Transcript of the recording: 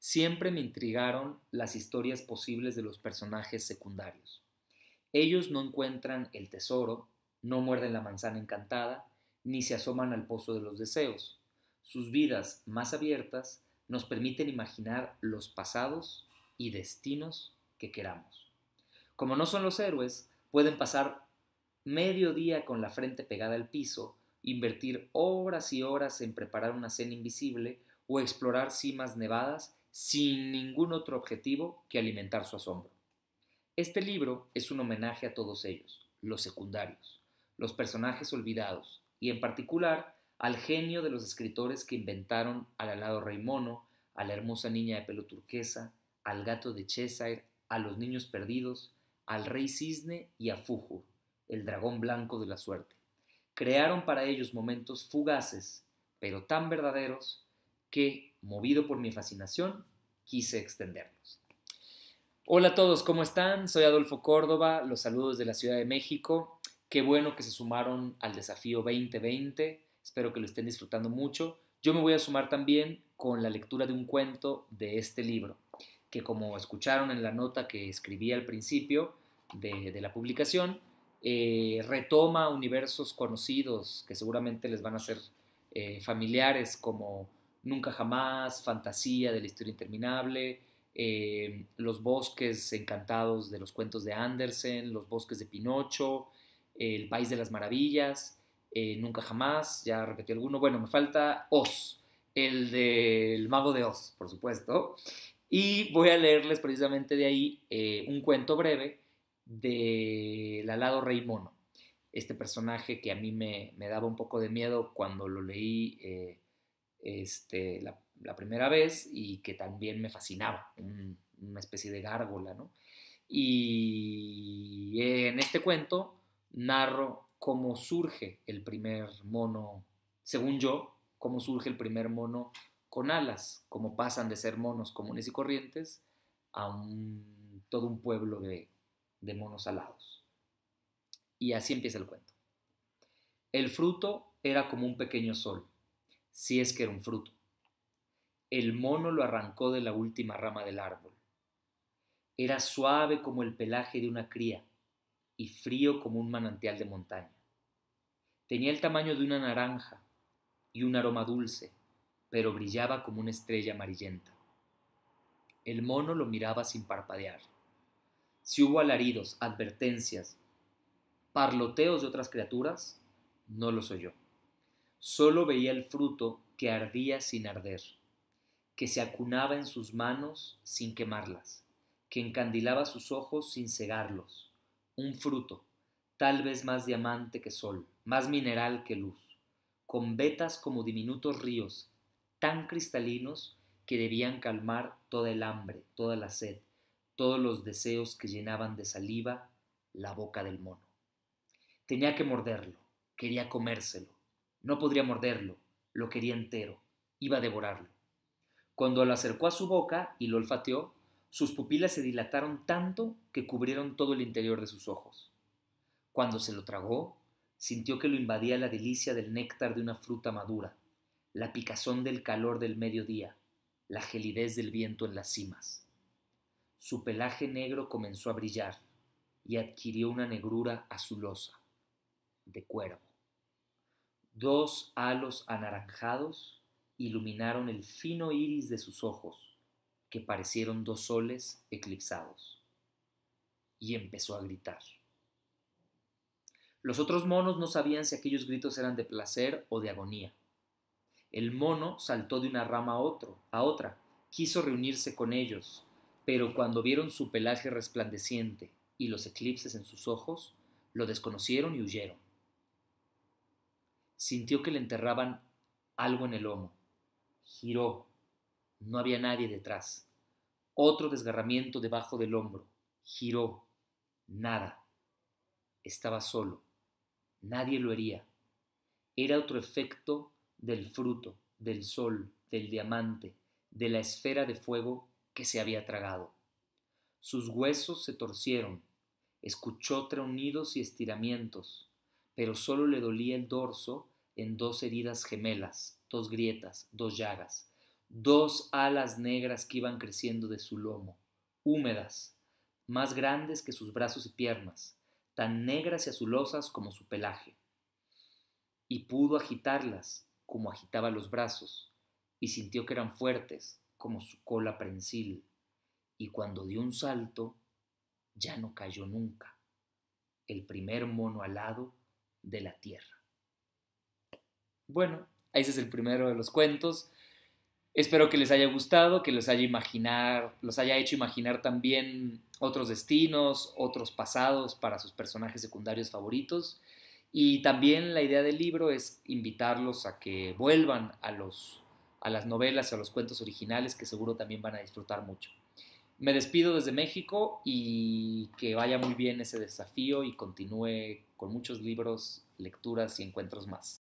siempre me intrigaron las historias posibles de los personajes secundarios. Ellos no encuentran el tesoro, no muerden la manzana encantada, ni se asoman al pozo de los deseos. Sus vidas más abiertas nos permiten imaginar los pasados y destinos que queramos. Como no son los héroes, pueden pasar medio día con la frente pegada al piso, invertir horas y horas en preparar una cena invisible o explorar cimas nevadas sin ningún otro objetivo que alimentar su asombro. Este libro es un homenaje a todos ellos, los secundarios, los personajes olvidados, y en particular al genio de los escritores que inventaron al alado rey mono, a la hermosa niña de pelo turquesa, al gato de Cheshire, a los niños perdidos, al rey cisne y a Fujo, el dragón blanco de la suerte. Crearon para ellos momentos fugaces, pero tan verdaderos que, movido por mi fascinación, quise extendernos. Hola a todos, ¿cómo están? Soy Adolfo Córdoba, los saludos de la Ciudad de México. Qué bueno que se sumaron al desafío 2020, espero que lo estén disfrutando mucho. Yo me voy a sumar también con la lectura de un cuento de este libro, que como escucharon en la nota que escribí al principio de, la publicación, eh, retoma universos conocidos que seguramente les van a ser eh, familiares como Nunca Jamás, Fantasía de la Historia Interminable, eh, Los Bosques Encantados de los Cuentos de Andersen, Los Bosques de Pinocho, El País de las Maravillas, eh, Nunca Jamás, ya repetí alguno, bueno, me falta Oz, el del Mago de Oz, por supuesto, y voy a leerles precisamente de ahí eh, un cuento breve de alado Rey Mono, este personaje que a mí me, me daba un poco de miedo cuando lo leí este, la, primera vez y que también me fascinaba, una especie de gárgola, ¿no? Y en este cuento narro cómo surge el primer mono, según yo, cómo surge el primer mono con alas, cómo pasan de ser monos comunes y corrientes a todo un pueblo de monos alados. Y así empieza el cuento. El fruto era como un pequeño sol, si es que era un fruto. El mono lo arrancó de la última rama del árbol. Era suave como el pelaje de una cría y frío como un manantial de montaña. Tenía el tamaño de una naranja y un aroma dulce, pero brillaba como una estrella amarillenta. El mono lo miraba sin parpadear. Si hubo alaridos, advertencias, parloteos de otras criaturas, no los oyó. Solo veía el fruto que ardía sin arder, que se acunaba en sus manos sin quemarlas, que encandilaba sus ojos sin cegarlos. Un fruto, tal vez más diamante que sol, más mineral que luz, con vetas como diminutos ríos, tan cristalinos que debían calmar toda el hambre, toda la sed, todos los deseos que llenaban de saliva la boca del mono. Tenía que morderlo, quería comérselo, no podría morderlo, lo quería entero, iba a devorarlo. Cuando lo acercó a su boca y lo olfateó, sus pupilas se dilataron tanto que cubrieron todo el interior de sus ojos. Cuando se lo tragó, sintió que lo invadía la delicia del néctar de una fruta madura, la picazón del calor del mediodía, la gelidez del viento en las cimas. Su pelaje negro comenzó a brillar y adquirió una negrura azulosa, de cuervo. Dos halos anaranjados iluminaron el fino iris de sus ojos, que parecieron dos soles eclipsados. Y empezó a gritar. Los otros monos no sabían si aquellos gritos eran de placer o de agonía. El mono saltó de una rama a, otro, a otra, quiso reunirse con ellos, pero cuando vieron su pelaje resplandeciente y los eclipses en sus ojos, lo desconocieron y huyeron. Sintió que le enterraban algo en el lomo. Giró. No había nadie detrás. Otro desgarramiento debajo del hombro. Giró. Nada. Estaba solo. Nadie lo hería. Era otro efecto del fruto, del sol, del diamante, de la esfera de fuego que se había tragado. Sus huesos se torcieron, escuchó treunidos y estiramientos, pero solo le dolía el dorso en dos heridas gemelas, dos grietas, dos llagas, dos alas negras que iban creciendo de su lomo, húmedas, más grandes que sus brazos y piernas, tan negras y azulosas como su pelaje. Y pudo agitarlas como agitaba los brazos, y sintió que eran fuertes como su cola prensil, y cuando dio un salto, ya no cayó nunca, el primer mono alado de la tierra. Bueno, ese es el primero de los cuentos. Espero que les haya gustado, que les haya imaginar, los haya hecho imaginar también otros destinos, otros pasados para sus personajes secundarios favoritos. Y también la idea del libro es invitarlos a que vuelvan a, los, a las novelas, a los cuentos originales, que seguro también van a disfrutar mucho. Me despido desde México y que vaya muy bien ese desafío y continúe con muchos libros, lecturas y encuentros más.